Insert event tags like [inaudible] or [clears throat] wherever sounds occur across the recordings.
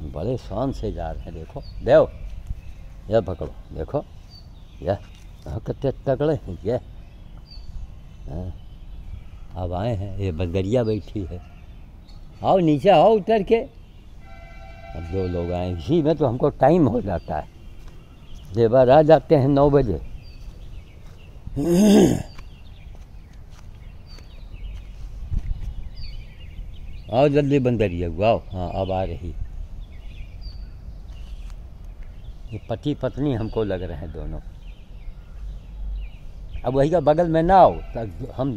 बड़े शान से जा रहे हैं देखो देव यह पकड़ो देखो यह कितने तगड़े हैं यह हाँ। अब आए हैं ये बदगरिया बैठी है आओ नीचे आओ उतर के अब जो लोग आए इसी में तो हमको टाइम हो जाता है देवर आ जाते हैं नौ बजे आओ जल्दी बंदरिया आओ हाँ अब आ रही है ये पति पत्नी हमको लग रहे हैं दोनों अब वही का बगल में ना हो तो तब हम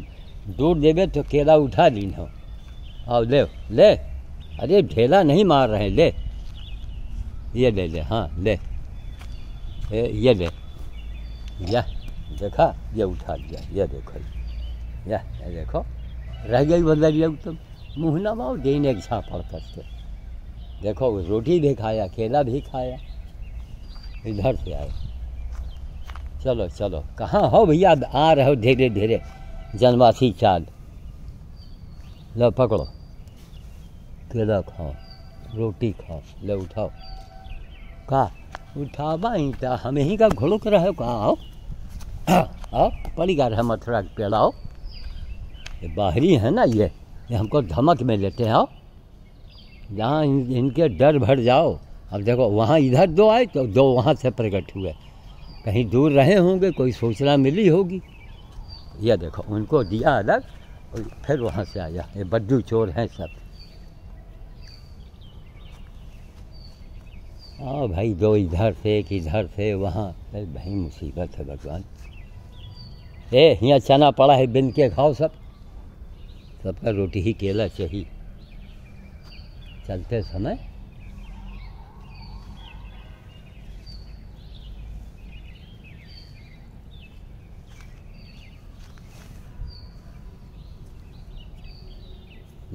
दूर देवे तो केला उठा ली हो आओ ले ले अरे ढेला नहीं मार रहे ले ये ले ले हाँ ले ए, ये ले यह देखा ये उठा लिया ये देखो यह ये देखो रह गई लिया तुम मुँह ना माओ देने के छा पड़ देखो रोटी भी खाया केला भी खाया इधर से आए चलो चलो कहाँ हो भैया आ रहे हो धीरे धीरे जनवासी चाल लो पकड़ो केला खाओ रोटी खाओ ले उठाओ का उठावा ही था तो। हम ही का घुड़क रहे हो कहा आओ [clears throat] आओ पड़ी गा रहे मथुरा के पेड़ आओ ये बाहरी है ना ये ये हमको धमक में लेते हैं आओ जहाँ इन, इनके डर भर जाओ अब देखो वहाँ इधर दो आए तो दो वहाँ से प्रकट हुए कहीं दूर रहे होंगे कोई सूचना मिली होगी यह देखो उनको दिया अलग और फिर वहाँ से आया ये बड्डू चोर हैं सब हाँ भाई दो इधर से एक इधर से वहाँ अरे भाई मुसीबत है भगवान ए यहाँ चना पड़ा है बिन के खाओ सब सबका रोटी ही केला चाहिए चलते समय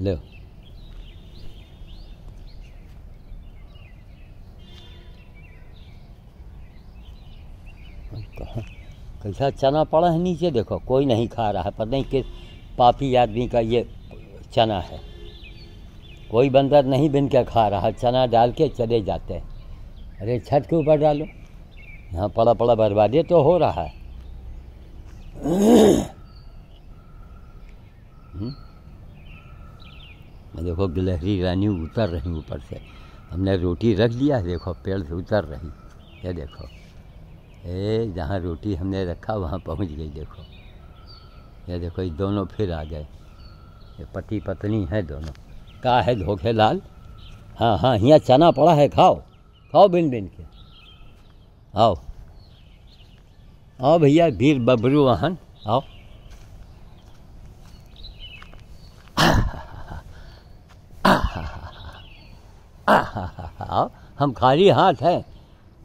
ले कैसा चना पड़ा है नीचे देखो कोई नहीं खा रहा है पता नहीं किस पापी आदमी का ये चना है कोई बंदर नहीं बिन के खा रहा चना डाल के चले जाते हैं अरे छत के ऊपर डालो यहाँ पड़ा पड़ा बर्बादी तो हो रहा है देखो गिलहरी रानी उतर रही ऊपर से हमने रोटी रख दिया देखो पेड़ से उतर रही ये देखो ए जहाँ रोटी हमने रखा वहाँ पहुँच गई देखो ये देखो ये दोनों फिर आ गए ये पति पत्नी है दोनों का है धोखे लाल हाँ हाँ यहाँ चना पड़ा है खाओ खाओ बिन बिन के आओ आओ भैया भीर बबरू वाहन आओ आओ हम खाली हाथ हैं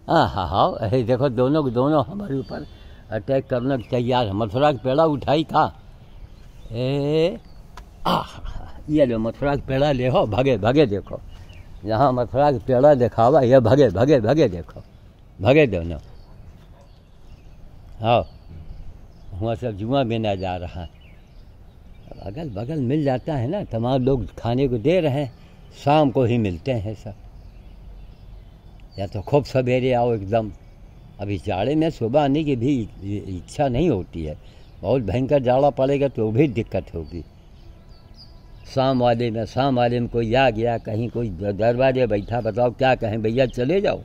हाँ हाँ अरे देखो दोनों के दोनों हमारे ऊपर अटैक करने के तैयार है मथुरा का पेड़ा उठाई था ए आ ये लो मथुरा का पेड़ा ले हो भगे भगे देखो यहाँ मथुरा का पेड़ा दिखावा ये भगे भगे भगे देखो भगे दोनों हाँ वहाँ सब जुआ बिना जा रहा है अगल बगल मिल जाता है ना तमाम लोग खाने को दे रहे हैं शाम को ही मिलते हैं सब या तो खूब सवेरे आओ एकदम अभी जाड़े में सुबह आने की भी इच्छा नहीं होती है बहुत भयंकर जाड़ा पड़ेगा तो भी दिक्कत होगी शाम वाले में शाम वाले में कोई आ गया कहीं कोई दरवाजे बैठा बताओ क्या कहें भैया चले जाओ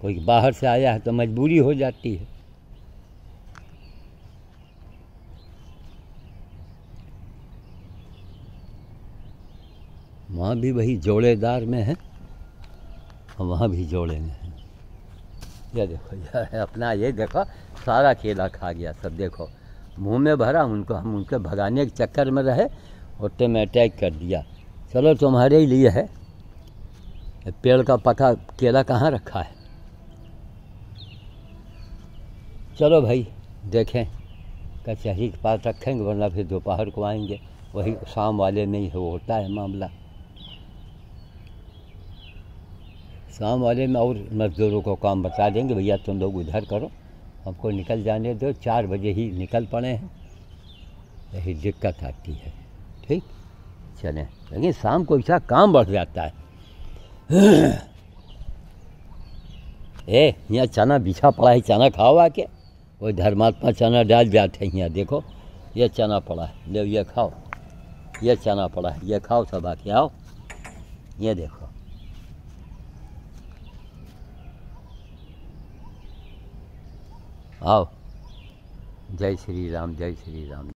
कोई बाहर से आया है तो मजबूरी हो जाती है वहाँ भी वही जोड़ेदार में है और वहाँ भी जोड़े में है यह देखो यह अपना ये देखो सारा केला खा गया सब देखो मुंह में भरा उनको हम उनके भगाने के चक्कर में रहे और टेम अटैक कर दिया चलो तुम्हारे ही लिए है पेड़ का पका केला कहाँ रखा है चलो भाई देखें कचहरी के पास रखेंगे वरना फिर दोपहर को आएंगे वही शाम वाले में ही होता है मामला शाम वाले में और मज़दूरों को काम बता देंगे भैया तुम लोग उधर करो हमको निकल जाने दो चार बजे ही निकल पड़े हैं यही दिक्कत आती है ठीक चले लेकिन शाम को ऐसा काम बढ़ जाता है [clears throat] ए यहाँ चना बिछा पड़ा है चना खाओ आके वो धर्मात्मा चना डाल जाते हैं यहाँ देखो ये चना पड़ा है ले ये खाओ ये चना पड़ा है ये खाओ सब आके आओ ये देखो आओ जय श्री राम जय श्री राम